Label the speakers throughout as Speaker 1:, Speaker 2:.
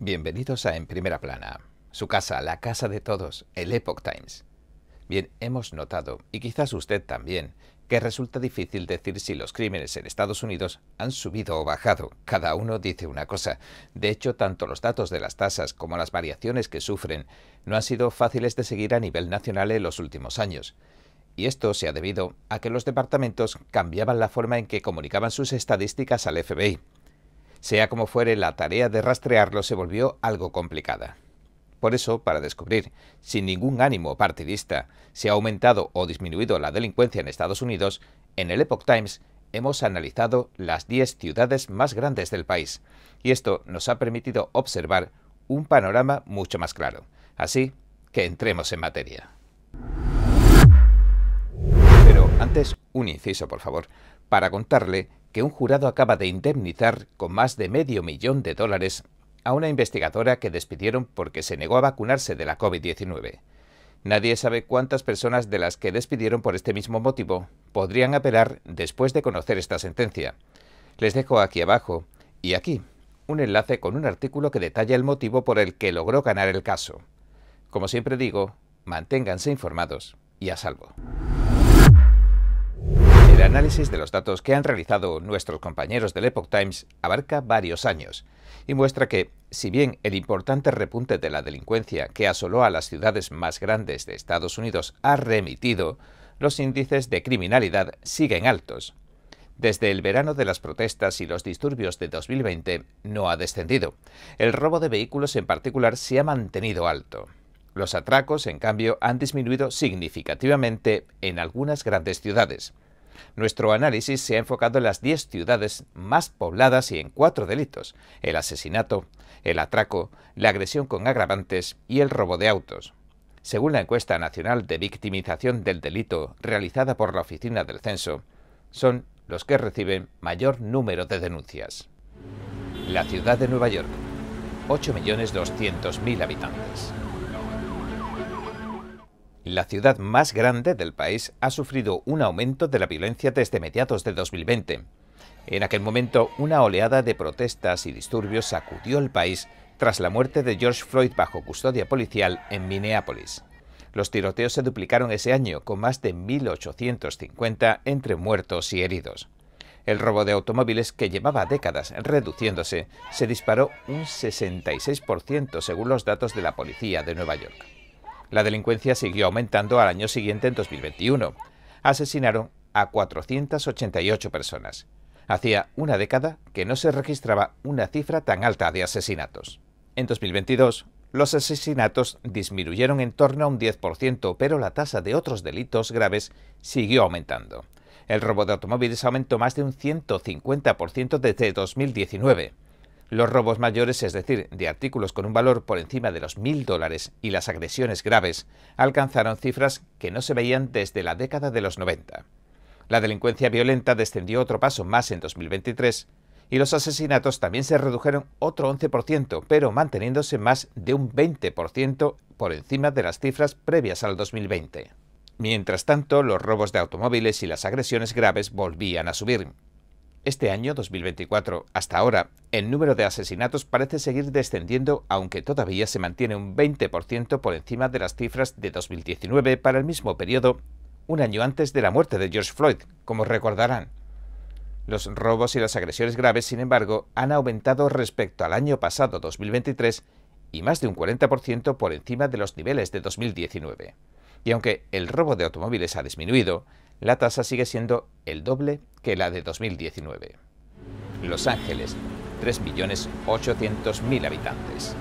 Speaker 1: Bienvenidos a En Primera Plana, su casa, la casa de todos, el Epoch Times. Bien, hemos notado, y quizás usted también, que resulta difícil decir si los crímenes en Estados Unidos han subido o bajado. Cada uno dice una cosa. De hecho, tanto los datos de las tasas como las variaciones que sufren no han sido fáciles de seguir a nivel nacional en los últimos años. Y esto se ha debido a que los departamentos cambiaban la forma en que comunicaban sus estadísticas al FBI. Sea como fuere, la tarea de rastrearlo se volvió algo complicada. Por eso, para descubrir, sin ningún ánimo partidista, si ha aumentado o disminuido la delincuencia en Estados Unidos, en el Epoch Times hemos analizado las 10 ciudades más grandes del país, y esto nos ha permitido observar un panorama mucho más claro. Así que entremos en materia. Pero antes, un inciso, por favor, para contarle que un jurado acaba de indemnizar con más de medio millón de dólares a una investigadora que despidieron porque se negó a vacunarse de la COVID-19. Nadie sabe cuántas personas de las que despidieron por este mismo motivo podrían apelar después de conocer esta sentencia. Les dejo aquí abajo y aquí un enlace con un artículo que detalla el motivo por el que logró ganar el caso. Como siempre digo, manténganse informados y a salvo. El análisis de los datos que han realizado nuestros compañeros del Epoch Times abarca varios años y muestra que, si bien el importante repunte de la delincuencia que asoló a las ciudades más grandes de Estados Unidos ha remitido, los índices de criminalidad siguen altos. Desde el verano de las protestas y los disturbios de 2020 no ha descendido. El robo de vehículos en particular se ha mantenido alto. Los atracos, en cambio, han disminuido significativamente en algunas grandes ciudades. Nuestro análisis se ha enfocado en las 10 ciudades más pobladas y en cuatro delitos, el asesinato, el atraco, la agresión con agravantes y el robo de autos. Según la encuesta nacional de victimización del delito realizada por la Oficina del Censo, son los que reciben mayor número de denuncias. La ciudad de Nueva York, 8.200.000 habitantes. La ciudad más grande del país ha sufrido un aumento de la violencia desde mediados de 2020. En aquel momento, una oleada de protestas y disturbios sacudió el país tras la muerte de George Floyd bajo custodia policial en Minneapolis. Los tiroteos se duplicaron ese año, con más de 1.850 entre muertos y heridos. El robo de automóviles, que llevaba décadas reduciéndose, se disparó un 66% según los datos de la policía de Nueva York. La delincuencia siguió aumentando al año siguiente, en 2021. Asesinaron a 488 personas. Hacía una década que no se registraba una cifra tan alta de asesinatos. En 2022, los asesinatos disminuyeron en torno a un 10%, pero la tasa de otros delitos graves siguió aumentando. El robo de automóviles aumentó más de un 150% desde 2019. Los robos mayores, es decir, de artículos con un valor por encima de los mil dólares y las agresiones graves, alcanzaron cifras que no se veían desde la década de los 90. La delincuencia violenta descendió otro paso más en 2023 y los asesinatos también se redujeron otro 11%, pero manteniéndose más de un 20% por encima de las cifras previas al 2020. Mientras tanto, los robos de automóviles y las agresiones graves volvían a subir, este año 2024 hasta ahora, el número de asesinatos parece seguir descendiendo, aunque todavía se mantiene un 20% por encima de las cifras de 2019 para el mismo periodo, un año antes de la muerte de George Floyd, como recordarán. Los robos y las agresiones graves, sin embargo, han aumentado respecto al año pasado 2023 y más de un 40% por encima de los niveles de 2019. Y aunque el robo de automóviles ha disminuido, la tasa sigue siendo el doble que la de 2019. Los Ángeles, 3.800.000 habitantes.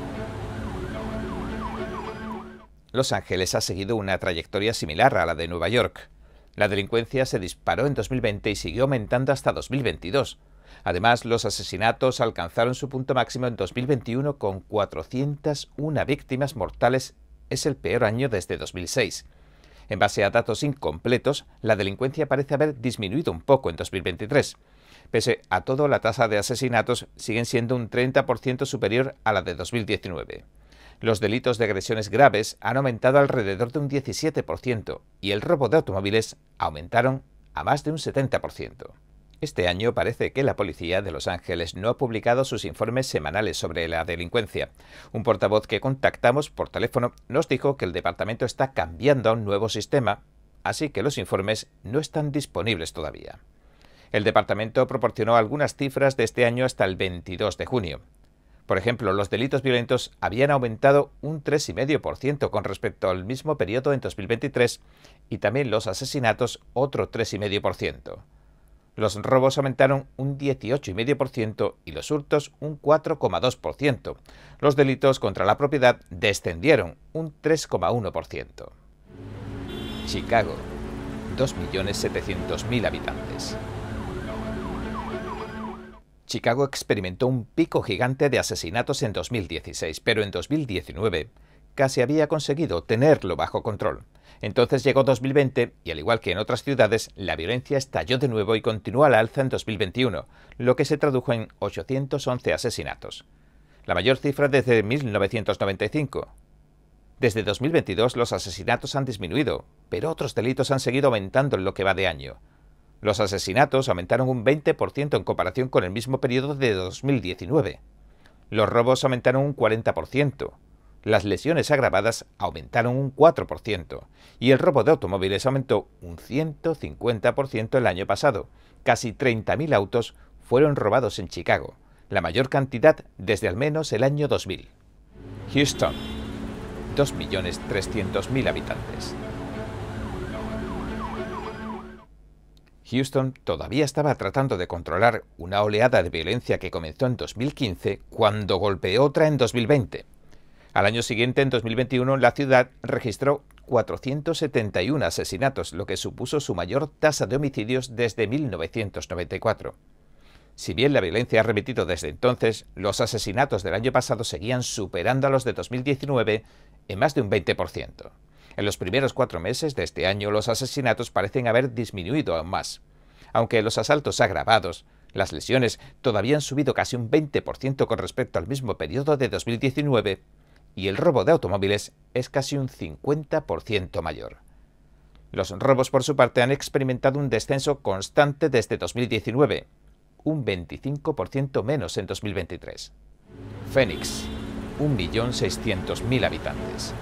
Speaker 1: Los Ángeles ha seguido una trayectoria similar a la de Nueva York. La delincuencia se disparó en 2020 y siguió aumentando hasta 2022. Además, los asesinatos alcanzaron su punto máximo en 2021 con 401 víctimas mortales. Es el peor año desde 2006. En base a datos incompletos, la delincuencia parece haber disminuido un poco en 2023. Pese a todo, la tasa de asesinatos sigue siendo un 30% superior a la de 2019. Los delitos de agresiones graves han aumentado alrededor de un 17% y el robo de automóviles aumentaron a más de un 70%. Este año parece que la policía de Los Ángeles no ha publicado sus informes semanales sobre la delincuencia. Un portavoz que contactamos por teléfono nos dijo que el departamento está cambiando a un nuevo sistema, así que los informes no están disponibles todavía. El departamento proporcionó algunas cifras de este año hasta el 22 de junio. Por ejemplo, los delitos violentos habían aumentado un 3,5% con respecto al mismo periodo en 2023 y también los asesinatos otro 3,5%. Los robos aumentaron un 18,5% y los hurtos un 4,2%. Los delitos contra la propiedad descendieron un 3,1%. Chicago, 2.700.000 habitantes. Chicago experimentó un pico gigante de asesinatos en 2016, pero en 2019 casi había conseguido tenerlo bajo control. Entonces llegó 2020 y al igual que en otras ciudades, la violencia estalló de nuevo y continuó al alza en 2021, lo que se tradujo en 811 asesinatos, la mayor cifra desde 1995. Desde 2022 los asesinatos han disminuido, pero otros delitos han seguido aumentando en lo que va de año. Los asesinatos aumentaron un 20% en comparación con el mismo periodo de 2019. Los robos aumentaron un 40% las lesiones agravadas aumentaron un 4% y el robo de automóviles aumentó un 150% el año pasado. Casi 30.000 autos fueron robados en Chicago, la mayor cantidad desde al menos el año 2000. Houston, 2.300.000 habitantes. Houston todavía estaba tratando de controlar una oleada de violencia que comenzó en 2015 cuando golpeó otra en 2020. Al año siguiente, en 2021, la ciudad registró 471 asesinatos, lo que supuso su mayor tasa de homicidios desde 1994. Si bien la violencia ha remitido desde entonces, los asesinatos del año pasado seguían superando a los de 2019 en más de un 20%. En los primeros cuatro meses de este año los asesinatos parecen haber disminuido aún más. Aunque los asaltos agravados, las lesiones todavía han subido casi un 20% con respecto al mismo periodo de 2019 y el robo de automóviles es casi un 50% mayor. Los robos, por su parte, han experimentado un descenso constante desde 2019, un 25% menos en 2023. Phoenix, 1.600.000 habitantes.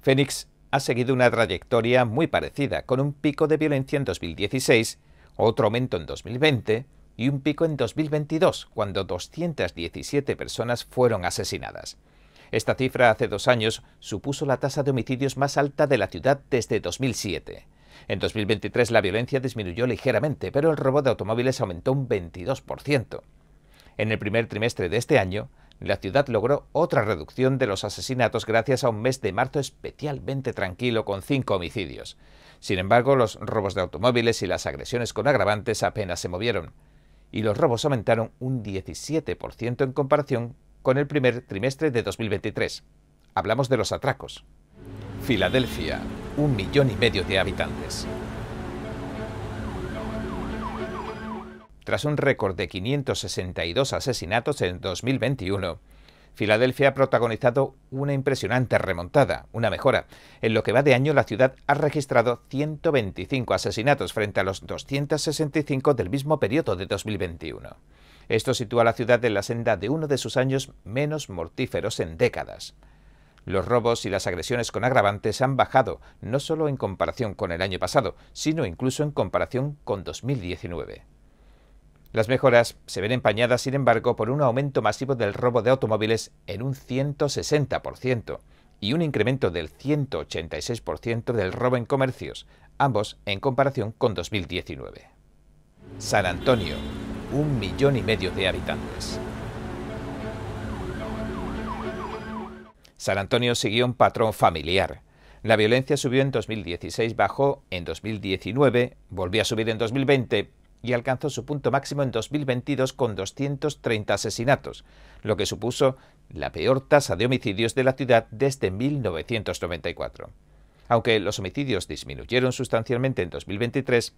Speaker 1: Phoenix ha seguido una trayectoria muy parecida, con un pico de violencia en 2016, otro aumento en 2020 y un pico en 2022, cuando 217 personas fueron asesinadas. Esta cifra hace dos años supuso la tasa de homicidios más alta de la ciudad desde 2007. En 2023 la violencia disminuyó ligeramente, pero el robo de automóviles aumentó un 22%. En el primer trimestre de este año, la ciudad logró otra reducción de los asesinatos gracias a un mes de marzo especialmente tranquilo con cinco homicidios. Sin embargo, los robos de automóviles y las agresiones con agravantes apenas se movieron y los robos aumentaron un 17% en comparación con el primer trimestre de 2023. Hablamos de los atracos. Filadelfia, un millón y medio de habitantes. Tras un récord de 562 asesinatos en 2021, Filadelfia ha protagonizado una impresionante remontada, una mejora. En lo que va de año, la ciudad ha registrado 125 asesinatos frente a los 265 del mismo periodo de 2021. Esto sitúa a la ciudad en la senda de uno de sus años menos mortíferos en décadas. Los robos y las agresiones con agravantes han bajado, no solo en comparación con el año pasado, sino incluso en comparación con 2019. Las mejoras se ven empañadas, sin embargo, por un aumento masivo del robo de automóviles en un 160% y un incremento del 186% del robo en comercios, ambos en comparación con 2019. San Antonio, un millón y medio de habitantes. San Antonio siguió un patrón familiar. La violencia subió en 2016, bajó en 2019, volvió a subir en 2020 y alcanzó su punto máximo en 2022 con 230 asesinatos, lo que supuso la peor tasa de homicidios de la ciudad desde 1994. Aunque los homicidios disminuyeron sustancialmente en 2023,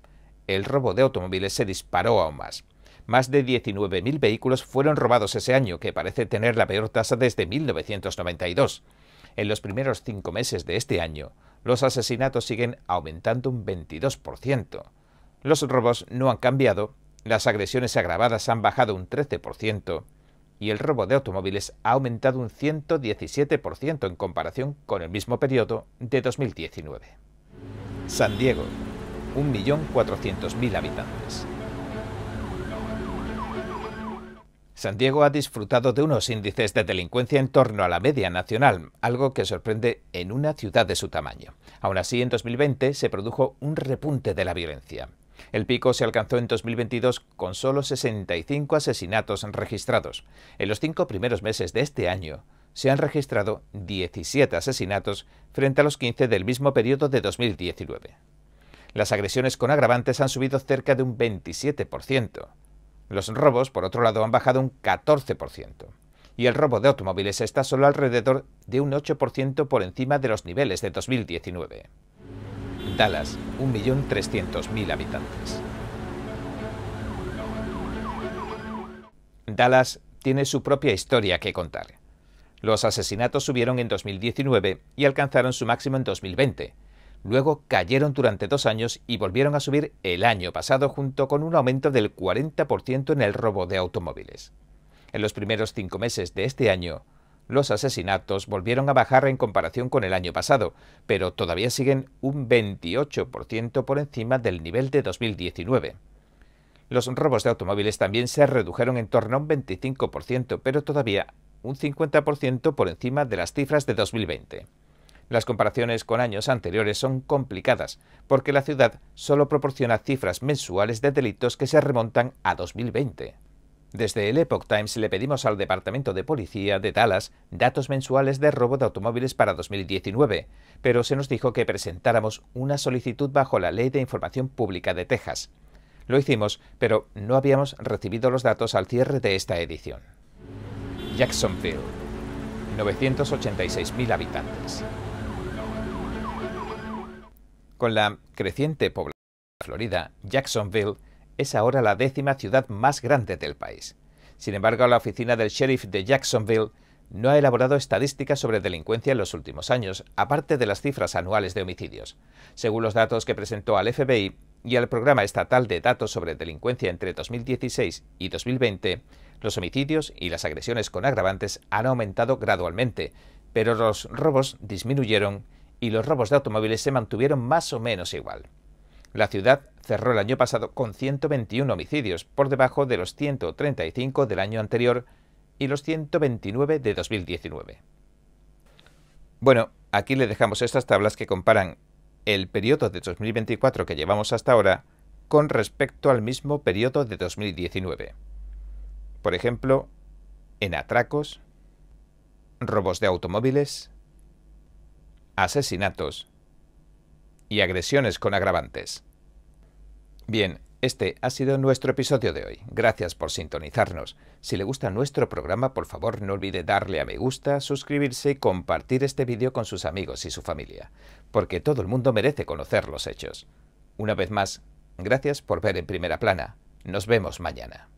Speaker 1: el robo de automóviles se disparó aún más. Más de 19.000 vehículos fueron robados ese año, que parece tener la peor tasa desde 1992. En los primeros cinco meses de este año, los asesinatos siguen aumentando un 22%. Los robos no han cambiado, las agresiones agravadas han bajado un 13% y el robo de automóviles ha aumentado un 117% en comparación con el mismo periodo de 2019. San Diego, 1.400.000 habitantes. San Diego ha disfrutado de unos índices de delincuencia en torno a la media nacional, algo que sorprende en una ciudad de su tamaño. Aún así, en 2020 se produjo un repunte de la violencia. El pico se alcanzó en 2022 con solo 65 asesinatos registrados. En los cinco primeros meses de este año se han registrado 17 asesinatos frente a los 15 del mismo periodo de 2019. Las agresiones con agravantes han subido cerca de un 27%. Los robos, por otro lado, han bajado un 14%. Y el robo de automóviles está solo alrededor de un 8% por encima de los niveles de 2019. Dallas, 1.300.000 habitantes. Dallas tiene su propia historia que contar. Los asesinatos subieron en 2019 y alcanzaron su máximo en 2020. Luego cayeron durante dos años y volvieron a subir el año pasado junto con un aumento del 40% en el robo de automóviles. En los primeros cinco meses de este año, los asesinatos volvieron a bajar en comparación con el año pasado, pero todavía siguen un 28% por encima del nivel de 2019. Los robos de automóviles también se redujeron en torno a un 25%, pero todavía un 50% por encima de las cifras de 2020. Las comparaciones con años anteriores son complicadas, porque la ciudad solo proporciona cifras mensuales de delitos que se remontan a 2020. Desde el Epoch Times le pedimos al Departamento de Policía de Dallas datos mensuales de robo de automóviles para 2019, pero se nos dijo que presentáramos una solicitud bajo la Ley de Información Pública de Texas. Lo hicimos, pero no habíamos recibido los datos al cierre de esta edición. Jacksonville, 986.000 habitantes. Con la creciente población de Florida, Jacksonville es ahora la décima ciudad más grande del país. Sin embargo, la oficina del sheriff de Jacksonville no ha elaborado estadísticas sobre delincuencia en los últimos años, aparte de las cifras anuales de homicidios. Según los datos que presentó al FBI y al Programa Estatal de Datos sobre Delincuencia entre 2016 y 2020, los homicidios y las agresiones con agravantes han aumentado gradualmente, pero los robos disminuyeron y los robos de automóviles se mantuvieron más o menos igual. La ciudad cerró el año pasado con 121 homicidios, por debajo de los 135 del año anterior y los 129 de 2019. Bueno, aquí le dejamos estas tablas que comparan el periodo de 2024 que llevamos hasta ahora con respecto al mismo periodo de 2019. Por ejemplo, en atracos, robos de automóviles, asesinatos, y agresiones con agravantes. Bien, este ha sido nuestro episodio de hoy. Gracias por sintonizarnos. Si le gusta nuestro programa, por favor no olvide darle a me gusta, suscribirse y compartir este vídeo con sus amigos y su familia, porque todo el mundo merece conocer los hechos. Una vez más, gracias por ver en primera plana. Nos vemos mañana.